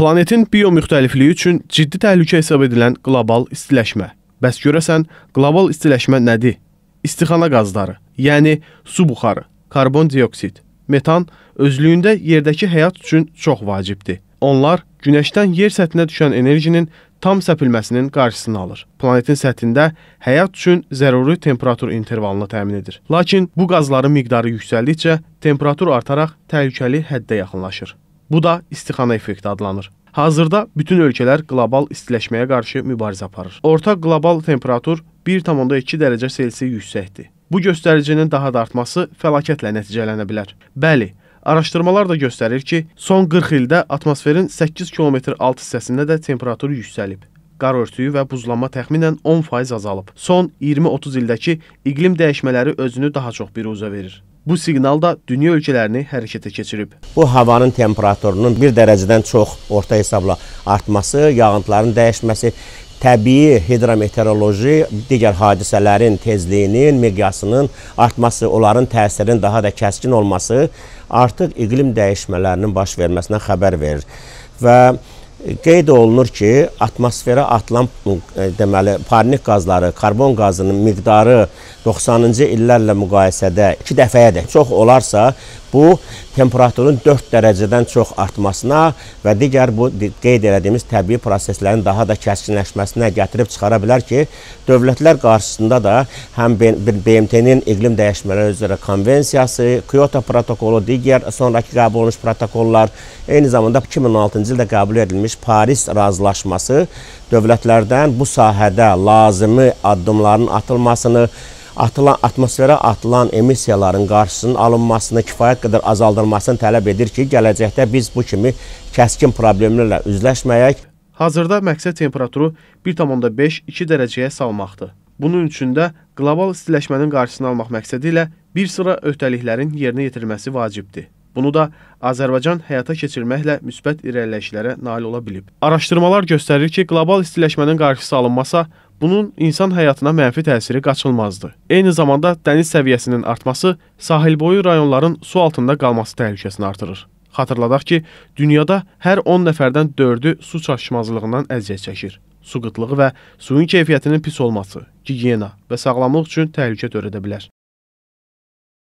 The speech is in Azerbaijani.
Planetin biomüxtəlifliyi üçün ciddi təhlükə hesab edilən qlobal istiləşmə. Bəs görəsən, qlobal istiləşmə nədir? İstixana qazları, yəni su buxarı, karbon dioksid, metan özlüyündə yerdəki həyat üçün çox vacibdir. Onlar günəşdən yer səthinə düşən enerjinin tam səpilməsinin qarşısını alır. Planetin səthində həyat üçün zəruri temperatur intervalını təmin edir. Lakin bu qazların miqdarı yüksəldikcə temperatur artaraq təhlükəli həddə yaxınlaşır. Bu da istixana effekti adlanır. Hazırda bütün ölkələr qlobal istiləşməyə qarşı mübarizə aparır. Orta qlobal temperatur 1.2 dərəcə Selsi yüksəkdir. Bu göstəricinin daha da artması fəlakətlə nəticələnə bilər. Bəli, Araşdırmalar da göstərir ki, son 40 ildə atmosferin 8 km alt hissəsində də temperatur yüksəlib. Qar örtüyü və buzlanma təxminən 10% azalıb. Son 20-30 ildəki iqlim dəyişmələri özünü daha çox biruzə verir. Bu siqnal da dünya ölkələrini hərəkətə keçirib. Bu havanın temperaturunun 1 dərəcədən çox orta hesabla artması, yağıntıların dəyişməsi təbii hidrometeoroloji digər hadisələrin tezliyinin, miqyasının artması, onların təsirinin daha da kəskin olması artıq iqlim dəyişmələrinin baş verməsinə xəbər verir. Və qeyd olunur ki, atmosferə atılan e, deməli parnik qazları, karbon qazının miqdarı 90-cı illərlə müqayisədə 2 dəfəyədək çox olarsa, Bu temperaturun 4 dərəcədən çox artmasına və digər bu qeyd elədiyimiz təbii proseslərin daha da kəskinləşməsinə gətirib çıxara bilər ki, dövlətlər qarşısında da həm BMT-nin iqlim dəyişmələri üzrə konvensiyası, Kyoto protokolu, digər sonrakı qəbul olunmuş protokollar, eyni zamanda 2016-cı ildə qəbul edilmiş Paris razılaşması dövlətlərdən bu sahədə lazımi addımların atılmasını, atılan atmosferə atılan emissiyaların qarşısının alınmasını kifayət qədər azaldılmasını tələb edir ki, gələcəkdə biz bu kimi kəskin problemlərlə üzləşməyək. Hazırda məqsəd temperaturu 1,5-2 dərəcəyə salmaqdır. Bunun üçün də qlobal istiləşmənin qarşısını almaq məqsədi ilə bir sıra öhdəliklərin yerinə yetirilməsi vacibdir. Bunu da Azərbaycan həyata keçirməklə müsbət irəliləyişlərə nail ola bilib. Araşdırmalar göstərir ki, qlobal istiləşmənin qarşısı alınmasa, Bunun insan həyatına mənfi təsiri qaçılmazdır. Eyni zamanda dəniz səviyyəsinin artması sahilboyu rayonların su altında qalması təhlükəsini artırır. Xatırladaq ki, dünyada hər 10 nəfərdən 4-ü su çatışmazlığından əziyyət çəkir. Su qıtlığı və suyun keyfiyyətinin pis olması, gigiyena və sağlamlıq üçün təhlükə törədə bilər.